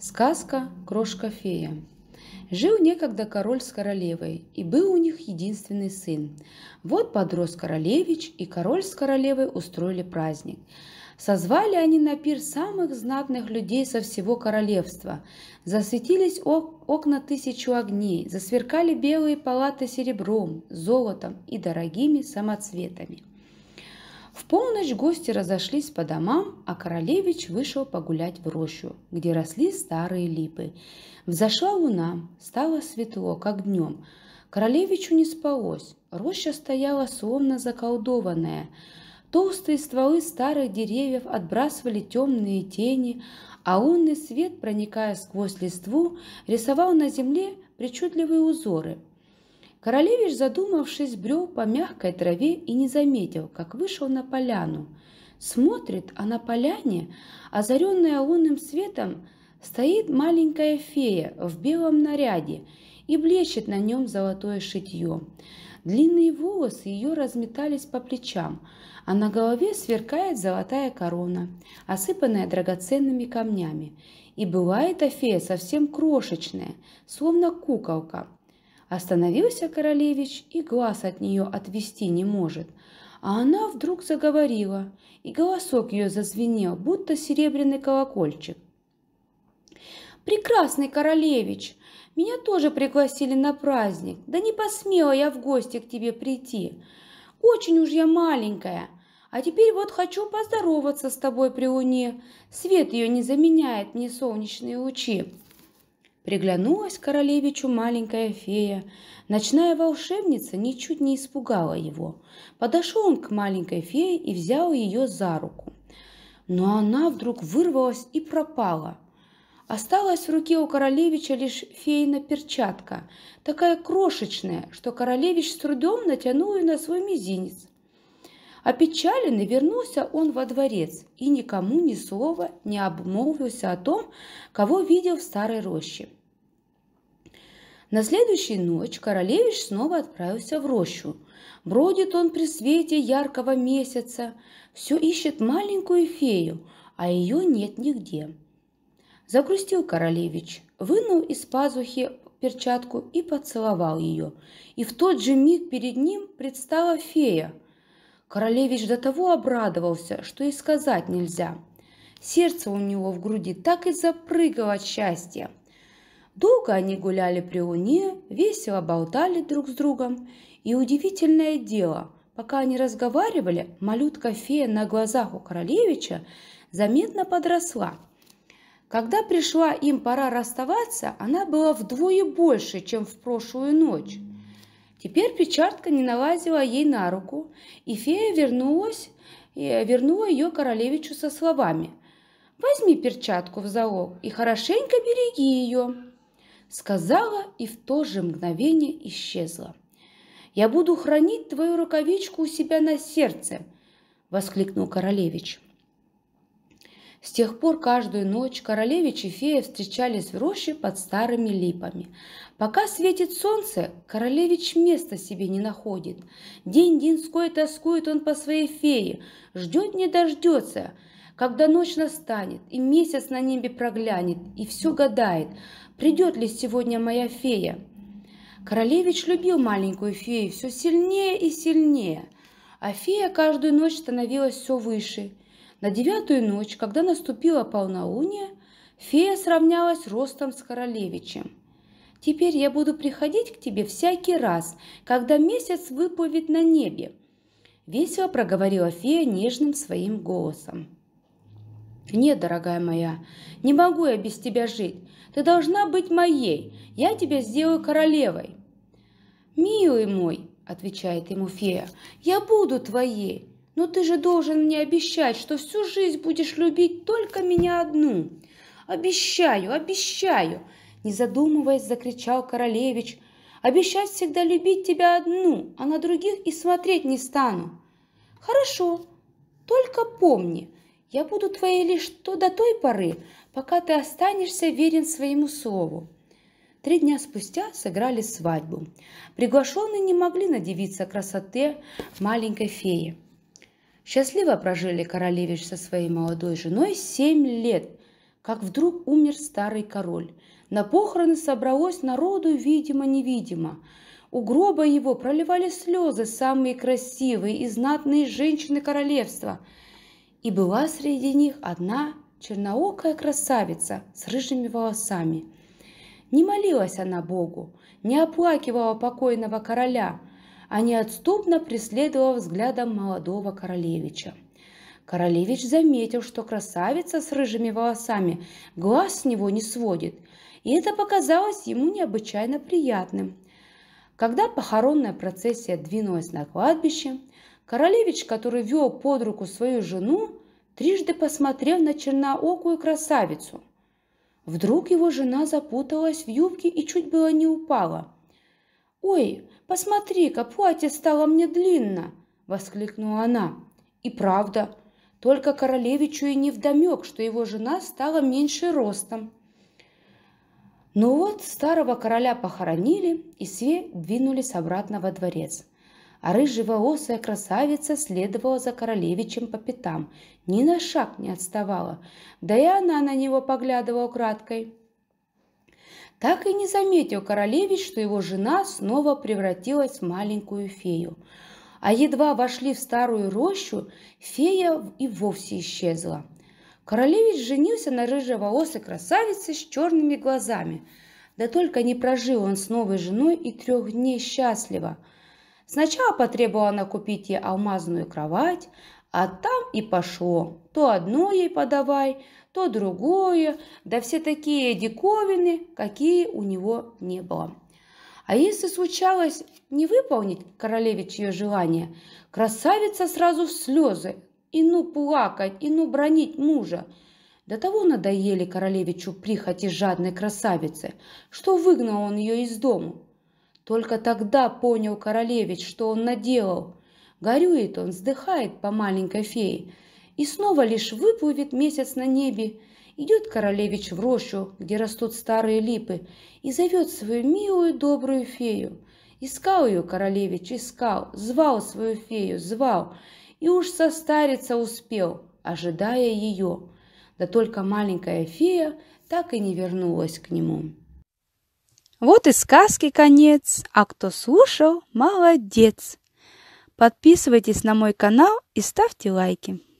Сказка «Крошка-фея». Жил некогда король с королевой, и был у них единственный сын. Вот подрос королевич, и король с королевой устроили праздник. Созвали они на пир самых знатных людей со всего королевства. Засветились окна тысячу огней, засверкали белые палаты серебром, золотом и дорогими самоцветами. В полночь гости разошлись по домам, а королевич вышел погулять в рощу, где росли старые липы. Взошла луна, стало светло, как днем. Королевичу не спалось, роща стояла словно заколдованная. Толстые стволы старых деревьев отбрасывали темные тени, а лунный свет, проникая сквозь листву, рисовал на земле причудливые узоры – Королевич, задумавшись, брел по мягкой траве и не заметил, как вышел на поляну. Смотрит, а на поляне, озаренная лунным светом, стоит маленькая фея в белом наряде и блещет на нем золотое шитье. Длинные волосы ее разметались по плечам, а на голове сверкает золотая корона, осыпанная драгоценными камнями. И была эта фея совсем крошечная, словно куколка – Остановился королевич, и глаз от нее отвести не может. А она вдруг заговорила, и голосок ее зазвенел, будто серебряный колокольчик. «Прекрасный королевич! Меня тоже пригласили на праздник, да не посмела я в гости к тебе прийти. Очень уж я маленькая, а теперь вот хочу поздороваться с тобой при луне. Свет ее не заменяет мне солнечные лучи. Приглянулась королевичу маленькая фея. Ночная волшебница ничуть не испугала его. Подошел он к маленькой фее и взял ее за руку. Но она вдруг вырвалась и пропала. Осталась в руке у королевича лишь феина перчатка, такая крошечная, что королевич с трудом натянул ее на свой мизинец. Опечаленный вернулся он во дворец и никому ни слова не обмолвился о том, кого видел в старой роще. На следующую ночь королевич снова отправился в рощу. Бродит он при свете яркого месяца, все ищет маленькую фею, а ее нет нигде. Загрустил королевич, вынул из пазухи перчатку и поцеловал ее. И в тот же миг перед ним предстала фея – Королевич до того обрадовался, что и сказать нельзя. Сердце у него в груди так и запрыгало от счастья. Долго они гуляли при луне, весело болтали друг с другом. И удивительное дело, пока они разговаривали, малютка фея на глазах у королевича заметно подросла. Когда пришла им пора расставаться, она была вдвое больше, чем в прошлую ночь. Теперь печатка не налазила ей на руку, и фея вернулась, и э, вернула ее королевичу со словами «Возьми перчатку в залог и хорошенько береги ее», сказала и в то же мгновение исчезла. «Я буду хранить твою рукавичку у себя на сердце», – воскликнул королевич. С тех пор каждую ночь королевич и фея встречались в роще под старыми липами, Пока светит солнце, королевич места себе не находит. День динской тоскует он по своей фее, ждет не дождется, когда ночь настанет, и месяц на небе проглянет, и все гадает, придет ли сегодня моя фея. Королевич любил маленькую фею все сильнее и сильнее, а фея каждую ночь становилась все выше. На девятую ночь, когда наступила полнолуние, фея сравнялась ростом с королевичем. Теперь я буду приходить к тебе всякий раз, когда месяц выплывет на небе», – весело проговорила фея нежным своим голосом. «Нет, дорогая моя, не могу я без тебя жить. Ты должна быть моей. Я тебя сделаю королевой». «Милый мой», – отвечает ему фея, – «я буду твоей, но ты же должен мне обещать, что всю жизнь будешь любить только меня одну. Обещаю, обещаю!» Не задумываясь, закричал королевич. «Обещать всегда любить тебя одну, а на других и смотреть не стану». «Хорошо, только помни, я буду твоей лишь то до той поры, пока ты останешься верен своему слову». Три дня спустя сыграли свадьбу. Приглашенные не могли надевиться красоте маленькой феи. Счастливо прожили королевич со своей молодой женой семь лет, как вдруг умер старый король. На похороны собралось народу видимо-невидимо. У гроба его проливали слезы самые красивые и знатные женщины королевства. И была среди них одна черноокая красавица с рыжими волосами. Не молилась она Богу, не оплакивала покойного короля, а неотступно преследовала взглядом молодого королевича. Королевич заметил, что красавица с рыжими волосами глаз с него не сводит, и это показалось ему необычайно приятным. Когда похоронная процессия двинулась на кладбище, королевич, который вел под руку свою жену, трижды посмотрел на черноокую красавицу. Вдруг его жена запуталась в юбке и чуть было не упала. «Ой, посмотри-ка, платье стало мне длинно!» – воскликнула она. И правда, только королевичу и невдомек, что его жена стала меньше ростом. Ну вот, старого короля похоронили, и все двинулись обратно во дворец. А рыжеволосая красавица следовала за королевичем по пятам, ни на шаг не отставала, да и она на него поглядывала краткой. Так и не заметил королевич, что его жена снова превратилась в маленькую фею. А едва вошли в старую рощу, фея и вовсе исчезла – Королевич женился на рыжеволосой красавице с черными глазами. Да только не прожил он с новой женой и трех дней счастливо. Сначала потребовала она купить ей алмазную кровать, а там и пошло. То одно ей подавай, то другое, да все такие диковины, какие у него не было. А если случалось не выполнить королевич ее желание, красавица сразу в слезы, и ну плакать, и ну бронить мужа. До того надоели королевичу прихоти жадной красавицы, что выгнал он ее из дому. Только тогда понял королевич, что он наделал. Горюет он, вздыхает по маленькой фее, и снова лишь выплывет месяц на небе, идет королевич в рощу, где растут старые липы, и зовет свою милую добрую фею. Искал ее королевич, искал, звал свою фею, звал, и уж состариться успел, ожидая ее. Да только маленькая фея так и не вернулась к нему. Вот и сказки конец, а кто слушал, молодец! Подписывайтесь на мой канал и ставьте лайки.